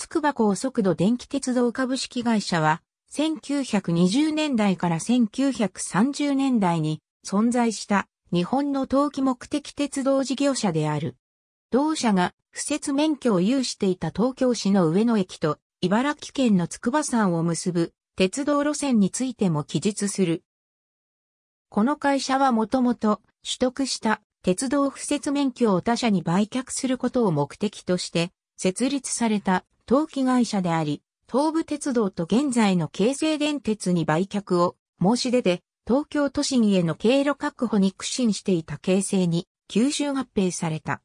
つくば高速度電気鉄道株式会社は、1920年代から1930年代に存在した日本の冬季目的鉄道事業者である。同社が不設免許を有していた東京市の上野駅と茨城県の筑波山を結ぶ鉄道路線についても記述する。この会社はもともと取得した鉄道不設免許を他社に売却することを目的として設立された陶器会社であり、東武鉄道と現在の京成電鉄に売却を申し出て、東京都心への経路確保に苦心していた京成に吸収合併された。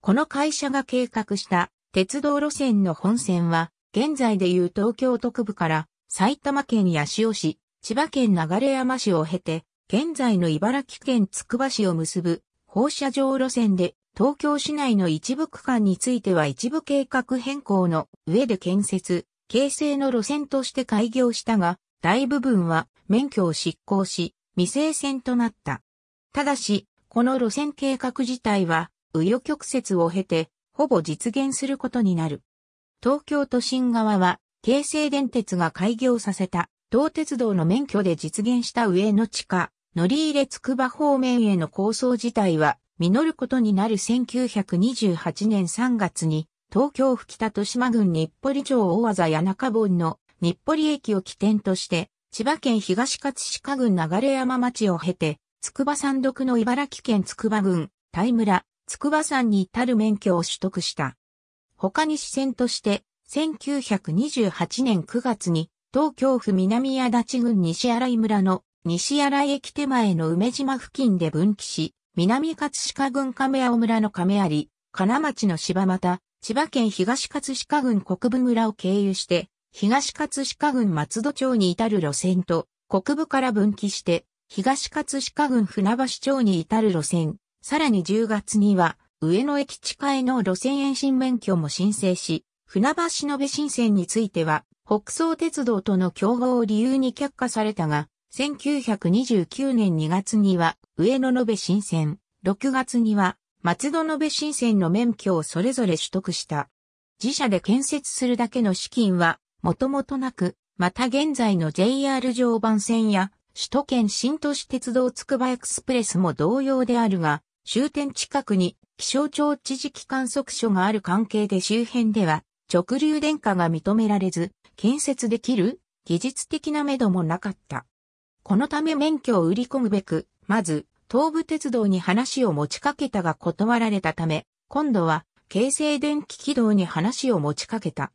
この会社が計画した鉄道路線の本線は、現在でいう東京都区部から埼玉県八潮市、千葉県流山市を経て、現在の茨城県つくば市を結ぶ放射状路線で東京市内の一部区間については一部計画変更の上で建設、形成の路線として開業したが、大部分は免許を執行し、未成線となった。ただし、この路線計画自体は、紆余曲折を経て、ほぼ実現することになる。東京都心側は、京成電鉄が開業させた、東鉄道の免許で実現した上の地下、乗り入れつくば方面への構想自体は、実ることになる1928年3月に、東京府北豊島郡日暮里町大技谷中本の日暮里駅を起点として、千葉県東葛飾郡流山町を経て、筑波山麓の茨城県筑波郡、大村、筑波山に至る免許を取得した。他に支線として、1928年9月に、東京府南谷立郡西新井村の西新井駅手前の梅島付近で分岐し、南葛飾郡亀青村の亀有、金町の柴又、千葉県東葛飾郡国部村を経由して、東葛飾郡松戸町に至る路線と、国部から分岐して、東葛飾郡船橋町に至る路線、さらに10月には、上野駅地下への路線延伸免許も申請し、船橋延べ新線については、北総鉄道との競合を理由に却下されたが、1929年2月には上野延べ新線、6月には松戸延べ新線の免許をそれぞれ取得した。自社で建設するだけの資金はもともとなく、また現在の JR 常磐線や首都圏新都市鉄道つくばエクスプレスも同様であるが、終点近くに気象庁知事機観測所がある関係で周辺では直流電化が認められず、建設できる技術的なめどもなかった。このため免許を売り込むべく、まず、東武鉄道に話を持ちかけたが断られたため、今度は、京成電気軌道に話を持ちかけた。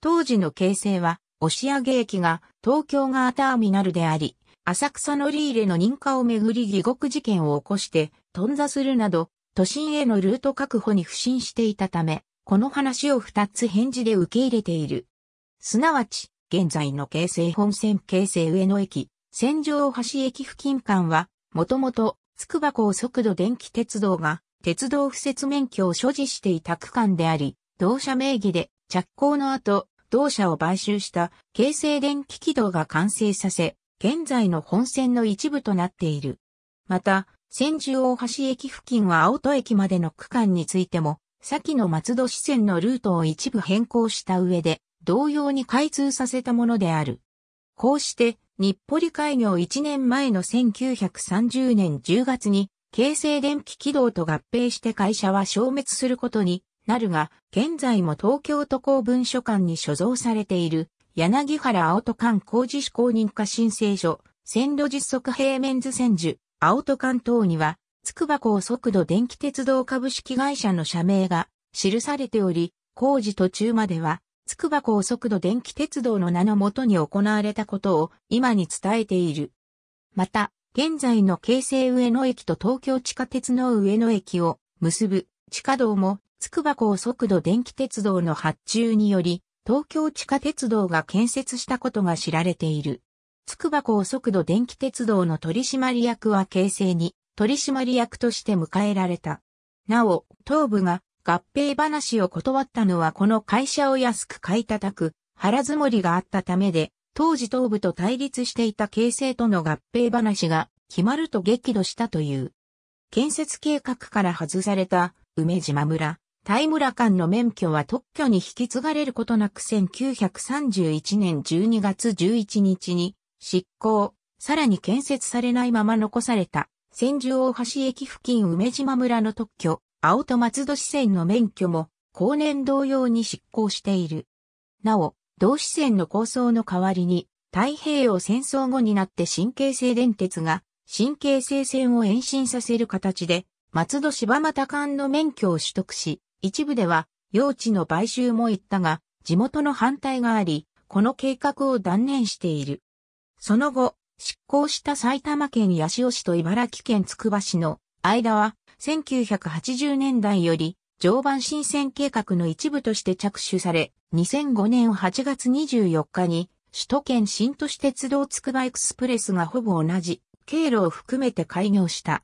当時の京成は、押上駅が東京側ターミナルであり、浅草乗り入れの認可をめぐり疑獄事件を起こして、頓挫するなど、都心へのルート確保に不審していたため、この話を二つ返事で受け入れている。すなわち、現在の京成本線京成上野駅、戦場橋駅付近間は、もともと、つくば高速度電気鉄道が、鉄道敷設免許を所持していた区間であり、同社名義で、着工の後、同社を買収した、京成電気軌道が完成させ、現在の本線の一部となっている。また、千住大橋駅付近は青戸駅までの区間についても、先の松戸支線のルートを一部変更した上で、同様に開通させたものである。こうして、日暮里開業1年前の1930年10月に、京成電気軌道と合併して会社は消滅することになるが、現在も東京都公文書館に所蔵されている、柳原青戸館工事施行認可申請書、線路実測平面図線樹、青戸館等には、筑波高速度電気鉄道株式会社の社名が記されており、工事途中まではつくば高速度電気鉄道の名のもとに行われたことを今に伝えている。また、現在の京成上野駅と東京地下鉄の上野駅を結ぶ地下道もつくば高速度電気鉄道の発注により東京地下鉄道が建設したことが知られている。つくば高速度電気鉄道の取締役は京成に取締役として迎えられた。なお、東部が合併話を断ったのはこの会社を安く買い叩く腹積もりがあったためで、当時東部と対立していた形成との合併話が決まると激怒したという。建設計画から外された梅島村、大村間の免許は特許に引き継がれることなく1931年12月11日に執行、さらに建設されないまま残された千住大橋駅付近梅島村の特許青戸松戸支線の免許も、後年同様に執行している。なお、同支線の構想の代わりに、太平洋戦争後になって神経性電鉄が、神経性線を延伸させる形で、松戸柴又間の免許を取得し、一部では、用地の買収も行ったが、地元の反対があり、この計画を断念している。その後、執行した埼玉県八潮市と茨城県つくば市の間は、1980年代より常磐新線計画の一部として着手され、2005年8月24日に首都圏新都市鉄道つくばエクスプレスがほぼ同じ経路を含めて開業した。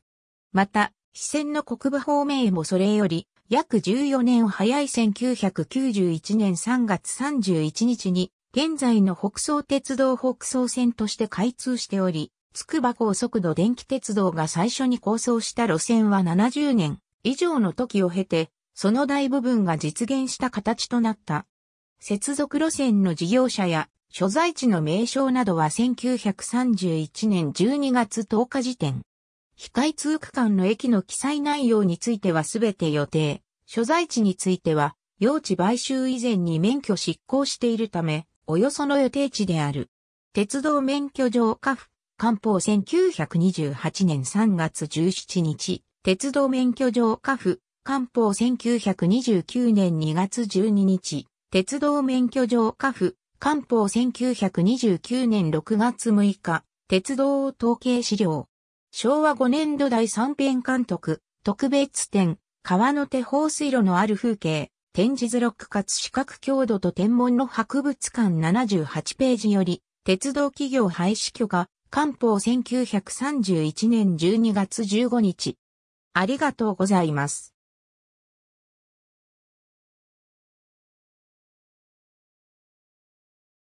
また、支線の国部方面へもそれより約14年早い1991年3月31日に現在の北総鉄道北総線として開通しており、つくば高速度電気鉄道が最初に構想した路線は70年以上の時を経て、その大部分が実現した形となった。接続路線の事業者や所在地の名称などは1931年12月10日時点。非開通区間の駅の記載内容についてはすべて予定。所在地については、用地買収以前に免許執行しているため、およその予定地である。鉄道免許上下付官報1928年3月17日、鉄道免許状下付、官報1929年2月12日、鉄道免許状下付、官報1929年6月6日、鉄道統計資料。昭和5年度第3編監督、特別展、川の手放水路のある風景、展示図録かつ資格。強度と天文の博物館78ページより、鉄道企業廃止許可、官報1931年12月15日。ありがとうございます。